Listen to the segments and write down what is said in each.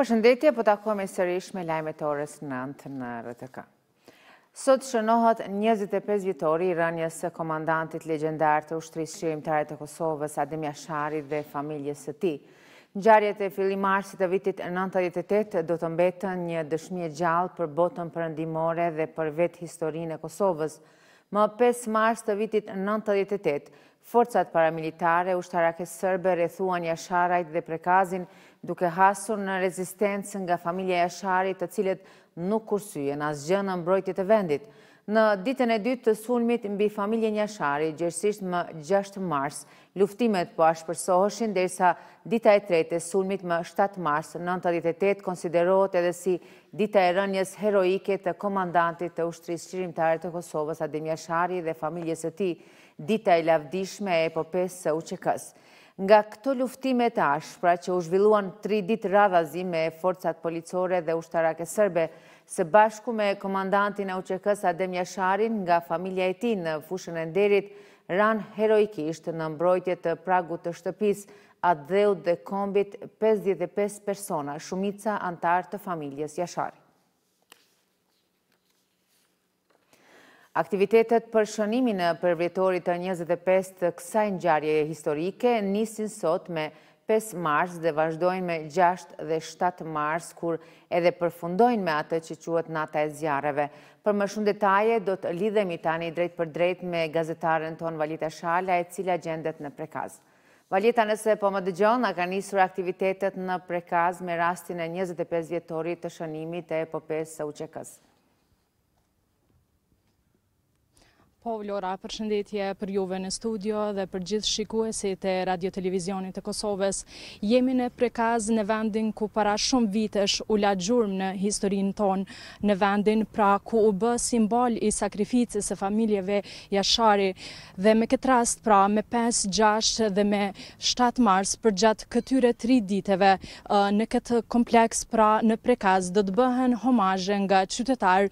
Përshëndetje, po takohemi sërish me lajme të orës 9 në RTK. Sot shënohat 25 vjetori i rënjës së komandantit legendar të ushtrisë shqirimtare të Kosovës, Adem Shari dhe familjes së ti. Gjarjet e fili marsit të vitit 98 do të mbetën një dëshmi e gjallë për botën përëndimore dhe për vetë historinë e Kosovës. Më 5 mars të vitit 98, Forcat paramilitare, ushtarake sërbe, rethuan jasharajt dhe prekazin, duke hasur në rezistencë nga familje jasharit të cilet nuk kursyje në asgjë në mbrojtjet e vendit. Në ditën e dytë të sulmit mbi familje njashari, gjërësisht më 6 mars, luftimet po ashpërsoheshin, derisa dita e tretë e sulmit më 7 mars, 98, konsiderot edhe si dita e rënjës heroike të komandantit të ushtrisë qërimtare të Kosovës, Adem Jashari dhe familjes e ti, dita i lavdishme e epopes së uqekës. Nga këto luftime të ashpra që u zhvilluan tri ditë radhazi me forcat policore dhe ushtarake sërbe, se bashku me komandantin e uqekës Adem Jasharin nga familja e ti në fushën e nderit, ran heroikisht në mbrojtje të pragu të shtëpis, atë dheut dhe kombit 55 persona, shumica antar të familjes Jashari. Aktivitetet për shënimin për vjetorit të 25 të njëjarje historike nisin sot me 5 mars dhe vazhdojnë me 6 dhe 7 mars, kur edhe përfundojnë me atë që quat nata e zjarëve. Për më shumë detaje, do të lidhemi tani drejt për drejt me gazetaren ton Valita Shala, e cila gjendet në prekaz. Valita nëse po më dëgjon, a ka njësur aktivitetet në prekaz me rastin e 25 vjetorit të shënimit e popes së uqekës. Po, Vlora, për shëndetje për juve në studio dhe për gjithë shikuesi të Radio Televizionit të Kosovës, jemi në prekaz në vendin ku para shumë vitësh u la gjurëm në historinë tonë në vendin, pra ku u bë simbol i sakrificës e familjeve jashari dhe me këtë rast pra me 5, 6 dhe me 7 mars për gjatë këtyre 3 diteve në këtë kompleks pra në prekaz dhe të bëhen homajën nga qytetar,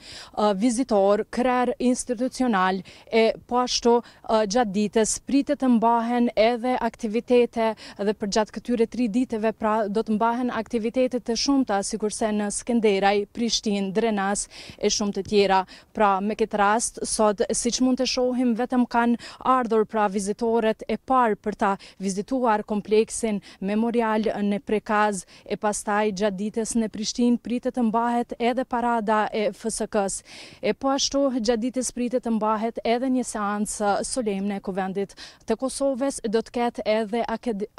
vizitor, kërër institucionalë e pashtu po gjatë ditës pritet të mbahen edhe aktivitete dhe për gjatë këtyre tri diteve pra do të mbahen aktivitetet të shumëta si kurse në Skenderaj, Prishtin, Drenas e shumë të tjera. Pra me këtë rast, sot si që mund të shohim vetëm kanë ardhur pra vizitoret e parë për ta vizituar kompleksin memorial në prekaz e pastaj gjatë ditës në Prishtin pritet të mbahet edhe parada e FSK-s. E pashtu po gjatë ditës pritet të mbahet edhe një seancë solemne e kuvendit të Kosovës, do të ketë edhe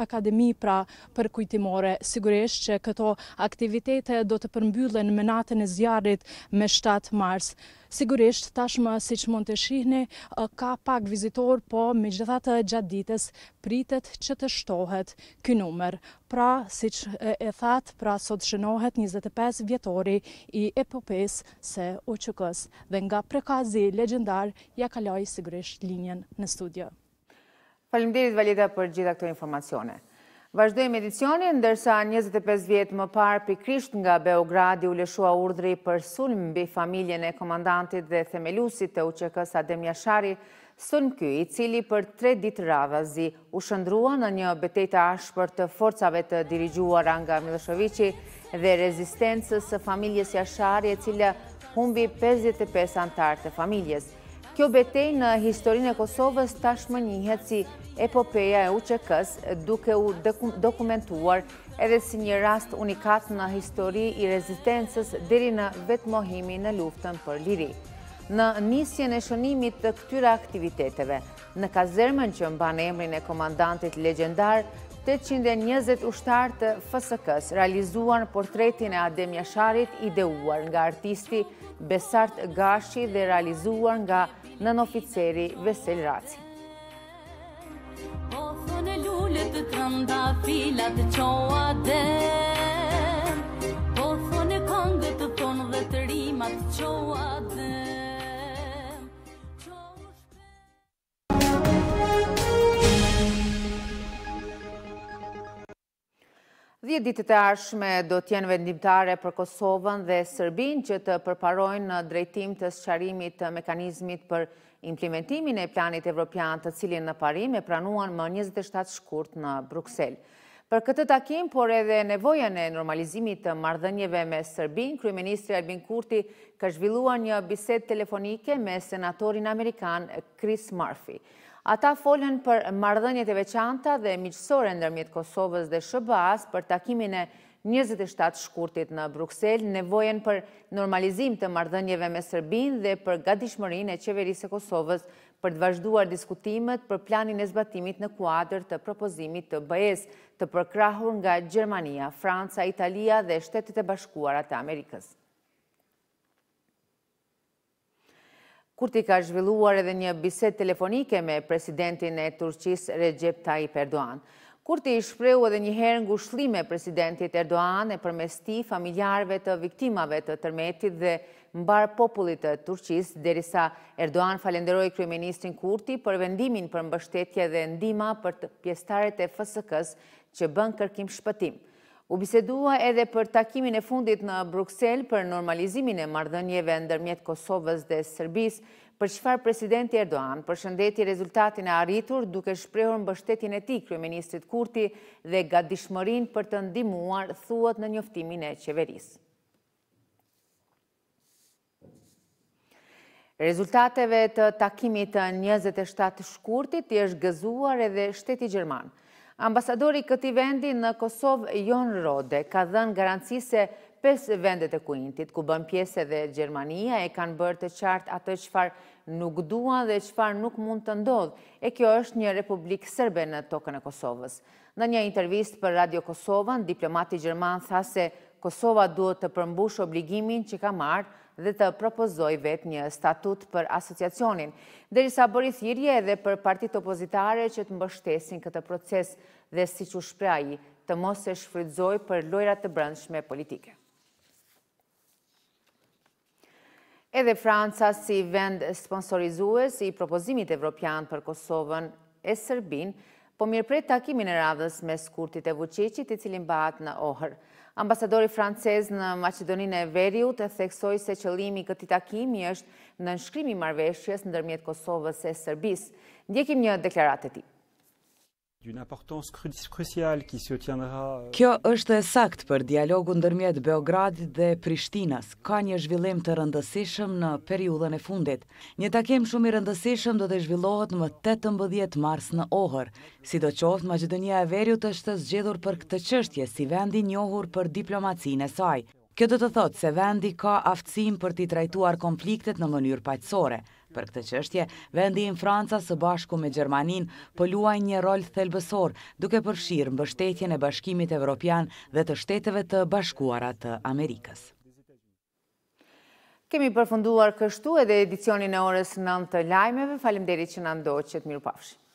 akademi pra për kujtimore. Sigurisht që këto aktivitete do të përmbyllen me natën e zjarit me 7 mars. Sigurisht tashmë si që mund të shihni, ka pak vizitor, po me gjithatë gjatë ditës pritet që të shtohet kë numër. Pra, si që e thatë, pra sot shënohet 25 vjetori i epopes se uqëkës. Dhe nga prekazi legendar, ja ka kaloj sigurisht linjen në studio. Falimderit Valida për gjitha këto informacione. Vajzdojmë edicionin, ndërsa 25 vjetë më parë për krisht nga Beogradi u leshua urdri për sulm bi familjen e komandantit dhe themelusit të uqekës Adem Jashari, sulm kjo i cili për tre ditë radhazi u shëndrua në një beteta ashë për të forcave të dirigjuar nga Miloševiqi dhe rezistencës së familjes Jashari e cilë humbi 55 antartë të familjesë. Kjo betej në historinë e Kosovës tashmë njëhet si epopeja e UQK-s duke u dokumentuar edhe si një rast unikat në histori i rezistencës diri në vetëmohimi në luftën për liri. Në nisjen e shonimit të këtyra aktiviteteve, në kazermen që mba në emrin e komandantit legendar, 820 ushtarë të FSK-s realizuan portretin e Ademja Sharit ideuar nga artisti Besart Gashi dhe realizuar nga nën oficeri Vesel Raci. Po të Dhjetë ditët e arshme do tjenë vendimtare për Kosovën dhe Sërbin që të përparojnë në drejtim të sëqarimit të mekanizmit për implementimin e planit evropian të cilin në parim e pranuan më 27 shkurt në Bruxelles. Për këtë takim, por edhe nevojën e normalizimit të mardhënjeve me Sërbin, Kryeministri Albin Kurti ka zhvillua një biset telefonike me senatorin Amerikan Chris Murphy. Ata folën për mardhënjët e veçanta dhe miqësore në Kosovës dhe Shëbaz për takimin e 27 shkurtit në Bruxelles, nevojen për normalizim të mardhënjëve me Sërbin dhe për gadishmërin e qeverisë e Kosovës për të vazhduar diskutimet për planin e zbatimit në kuadrë të propozimit të bëjes të përkrahur nga Gjermania, Franca, Italia dhe shtetet e bashkuarat e Amerikës. kur ti ka zhvilluar edhe një biset telefonike me presidentin e Turqis Recep Tayyip Erdoğan. Kur ti shpreu edhe një herë ngu presidentit Erdoğan e përmesti familjarve të viktimave të tërmetit dhe mbar popullit të Turqis, derisa Erdoğan falenderoj kryeministin Kurti për vendimin për mbështetje dhe ndima për të pjestaret e fësëkës që bën kërkim shpëtimë. U bisedua edhe për takimin e fundit në Bruxelles për normalizimin e mardënjeve ndërmjet Kosovës dhe Sërbis, për qëfar presidenti Erdoğan për shëndeti rezultatin e arritur duke shprehur në bështetin e ti, Kryeministrit Kurti, dhe ga dishmërin për të ndimuar thuat në njoftimin e qeverisë. Rezultateve të takimit të 27 shkurtit i është gëzuar edhe shteti Gjermanë. Ambasadori këti vendi në Kosovë, Jon Rode, ka dhenë garanci se pes vendet e kuintit, ku bën pjese dhe Gjermania, e kanë bërë të qartë atë qëfar nuk dua dhe qëfar nuk mund të ndodhë, e kjo është një republikë sërbe në tokën e Kosovës. Në një intervist për Radio Kosovën, diplomati Gjerman tha se Kosova duhet të përmbush obligimin që ka marrë dhe të propozoj vet një statut për asociacionin, dhe bëri thirje edhe për partit opozitare që të mbështesin këtë proces dhe si që shpreji të mos e shfridzoj për lojrat të brëndshme politike. Edhe Franca si vend sponsorizues i propozimit evropian për Kosovën e Sërbin, po mirë prej takimin e radhës me skurtit e vëqeqit i cilin bat në ohër. Ambasadori francez në Macedoninë e Veriut e theksoj se qëlimi këti takimi është në nënshkrimi marveshjes në dërmjet Kosovës e Sërbis. Ndjekim një deklarat e ti. Euh, Kjo është e sakt për dialogu ndërmjet Beogradit dhe Prishtinas. Ka një zhvillim të rëndësishëm në periudën e fundit. Një takim shumë i rëndësishëm do të zhvillohet më 18 mars në ohër. Si do qoftë, Macedonia e Veriut është zgjedhur për këtë qështje si vendi njohur për diplomacinë e saj. Kjo do të thotë se vendi ka aftësim për t'i trajtuar konfliktet në mënyrë paqësore. Për këtë qështje, vendi në Franca së bashku me Gjermanin pëlluaj po një rol thelbësor duke përshirë mbështetjen e bashkimit evropian dhe të shteteve të bashkuarat të Amerikës. Kemi përfunduar kështu edhe edicionin e orës 9 të lajmeve. Falim deri që në ndoqët, miru pafshim.